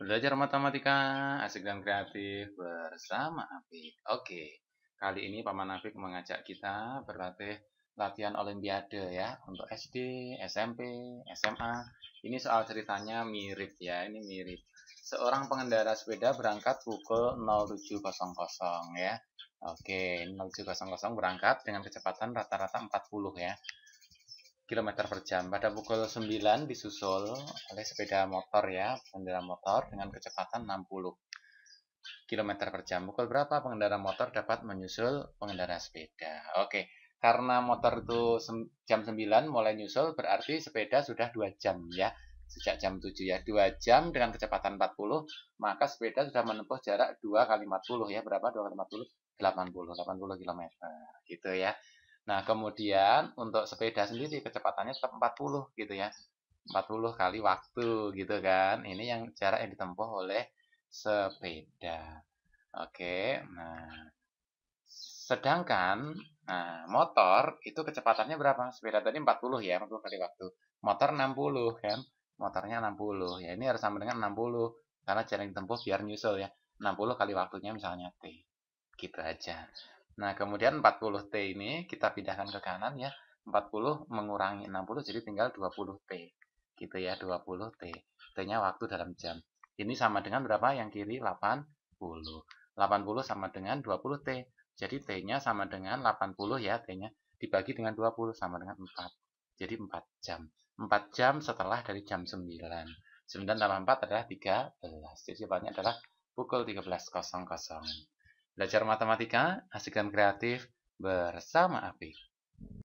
Belajar matematika asik dan kreatif bersama Apik. Oke, kali ini Paman Apik mengajak kita berlatih latihan olimpiade ya untuk SD, SMP, SMA. Ini soal ceritanya mirip ya, ini mirip. Seorang pengendara sepeda berangkat pukul 07.00 ya. Oke, 07.00 berangkat dengan kecepatan rata-rata 40 ya km per jam pada pukul 9 disusul oleh sepeda motor ya pengendara motor dengan kecepatan 60 km per jam pukul berapa pengendara motor dapat menyusul pengendara sepeda oke karena motor itu jam 9 mulai nyusul berarti sepeda sudah 2 jam ya sejak jam 7 ya 2 jam dengan kecepatan 40 maka sepeda sudah menempuh jarak 2 kali 40 ya berapa 2 kali 40 80 80 km gitu ya Nah, kemudian untuk sepeda sendiri kecepatannya tetap 40 gitu ya. 40 kali waktu gitu kan. Ini yang jarak yang ditempuh oleh sepeda. Oke. Nah, sedangkan nah, motor itu kecepatannya berapa? Sepeda tadi 40 ya, 40 kali waktu. Motor 60 kan. Motornya 60. Ya, ini harus sama dengan 60 karena jarak yang ditempuh biar nyusul ya. 60 kali waktunya misalnya T. Gitu aja. Nah, kemudian 40T ini kita pindahkan ke kanan ya. 40 mengurangi 60 jadi tinggal 20T. Gitu ya, 20T. T-nya waktu dalam jam. Ini sama dengan berapa? Yang kiri 80. 80 sama dengan 20T. Jadi T-nya sama dengan 80 ya, T-nya dibagi dengan 20 sama dengan 4. Jadi 4 jam. 4 jam setelah dari jam 9. 9 tambah 4 adalah 13. Jadi jawabannya adalah pukul 13.00. Belajar matematika, asik dan kreatif bersama Apir.